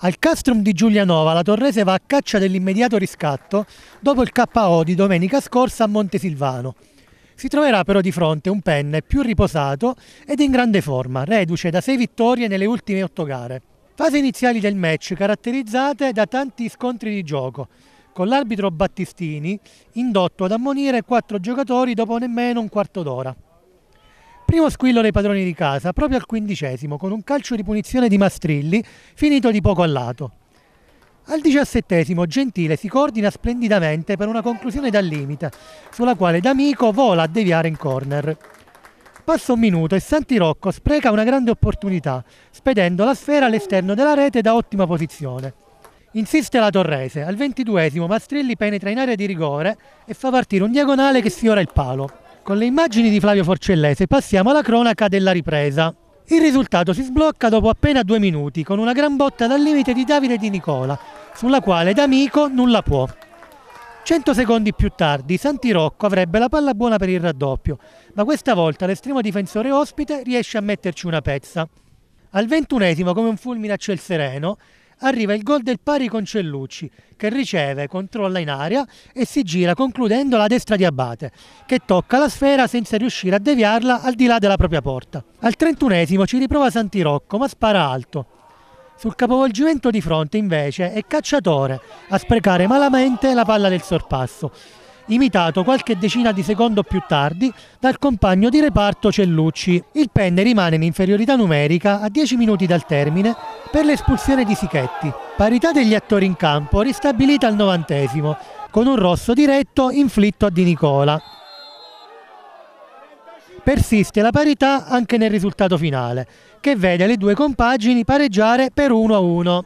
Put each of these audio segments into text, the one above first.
Al castrum di Giulianova la Torrese va a caccia dell'immediato riscatto dopo il KO di domenica scorsa a Montesilvano. Si troverà però di fronte un penne più riposato ed in grande forma, reduce da sei vittorie nelle ultime otto gare. Fasi iniziali del match caratterizzate da tanti scontri di gioco, con l'arbitro Battistini indotto ad ammonire quattro giocatori dopo nemmeno un quarto d'ora primo squillo dei padroni di casa, proprio al quindicesimo, con un calcio di punizione di Mastrilli, finito di poco a lato. Al diciassettesimo Gentile si coordina splendidamente per una conclusione dal limite, sulla quale D'Amico vola a deviare in corner. Passa un minuto e Santi Rocco spreca una grande opportunità, spedendo la sfera all'esterno della rete da ottima posizione. Insiste la Torrese, al ventiduesimo Mastrilli penetra in area di rigore e fa partire un diagonale che sfiora il palo. Con le immagini di Flavio Forcellese passiamo alla cronaca della ripresa. Il risultato si sblocca dopo appena due minuti con una gran botta dal limite di Davide Di Nicola, sulla quale D'Amico nulla può. 100 secondi più tardi Santi Rocco avrebbe la palla buona per il raddoppio, ma questa volta l'estremo difensore ospite riesce a metterci una pezza. Al ventunesimo, come un fulmine a ciel sereno, arriva il gol del pari con Cellucci, che riceve, controlla in area e si gira concludendo la destra di Abate, che tocca la sfera senza riuscire a deviarla al di là della propria porta. Al 31esimo ci riprova Santirocco, ma spara alto. Sul capovolgimento di fronte invece è Cacciatore a sprecare malamente la palla del sorpasso imitato qualche decina di secondo più tardi dal compagno di reparto Cellucci. Il penne rimane in inferiorità numerica a 10 minuti dal termine per l'espulsione di Sichetti. Parità degli attori in campo ristabilita al novantesimo con un rosso diretto inflitto a Di Nicola. Persiste la parità anche nel risultato finale, che vede le due compagini pareggiare per 1-1.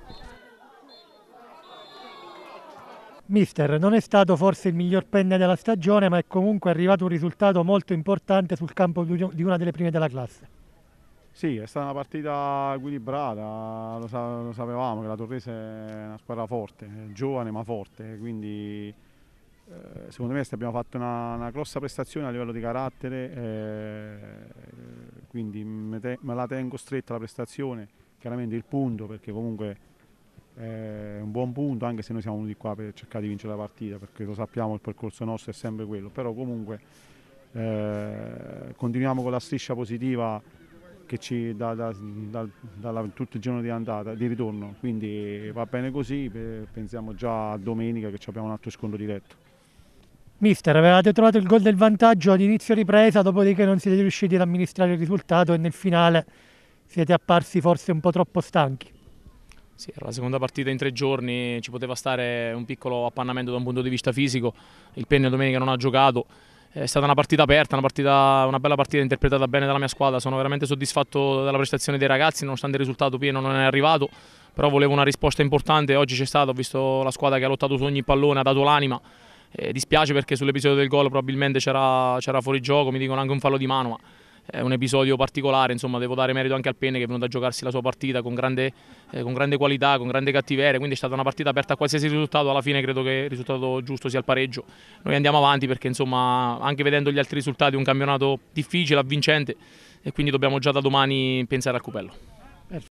Mister, non è stato forse il miglior penne della stagione, ma è comunque arrivato un risultato molto importante sul campo di una delle prime della classe. Sì, è stata una partita equilibrata, lo, sa lo sapevamo che la Torrese è una squadra forte, giovane ma forte, quindi eh, secondo me abbiamo fatto una, una, grossa prestazione a livello di carattere, eh, quindi me, me la tengo stretta la prestazione, chiaramente il punto perché comunque eh, un buon punto, anche se noi siamo venuti qua per cercare di vincere la partita, perché lo sappiamo, il percorso nostro è sempre quello, però comunque eh, continuiamo con la striscia positiva che ci dà da, da, da, tutto il giorno di andata, di ritorno, quindi va bene così, pensiamo già a domenica che abbiamo un altro scontro diretto. Mister, avevate trovato il gol del vantaggio ad inizio ripresa, dopodiché non siete riusciti ad amministrare il risultato e nel finale siete apparsi forse un po' troppo stanchi. Sì, era la seconda partita in tre giorni, ci poteva stare un piccolo appannamento da un punto di vista fisico, il Penne domenica non ha giocato, è stata una partita aperta, una, partita, una, bella partita interpretata bene dalla mia squadra, sono veramente soddisfatto della prestazione dei ragazzi, nonostante il risultato pieno non è arrivato, però volevo una risposta importante, oggi c'è stata, ho visto la squadra che ha lottato su ogni pallone, ha dato l'anima, eh, dispiace perché sull'episodio del gol probabilmente c'era fuori gioco, mi dicono anche un fallo di mano, ma è un episodio particolare, insomma devo dare merito anche al Penne che è venuto a giocarsi la sua partita con grande, eh, con grande qualità, con grande cattiveria, quindi è stata una partita aperta a qualsiasi risultato, alla fine credo che il risultato giusto sia il pareggio. Noi andiamo avanti perché insomma anche vedendo gli altri risultati è un campionato difficile, avvincente e quindi dobbiamo già da domani pensare al cupello.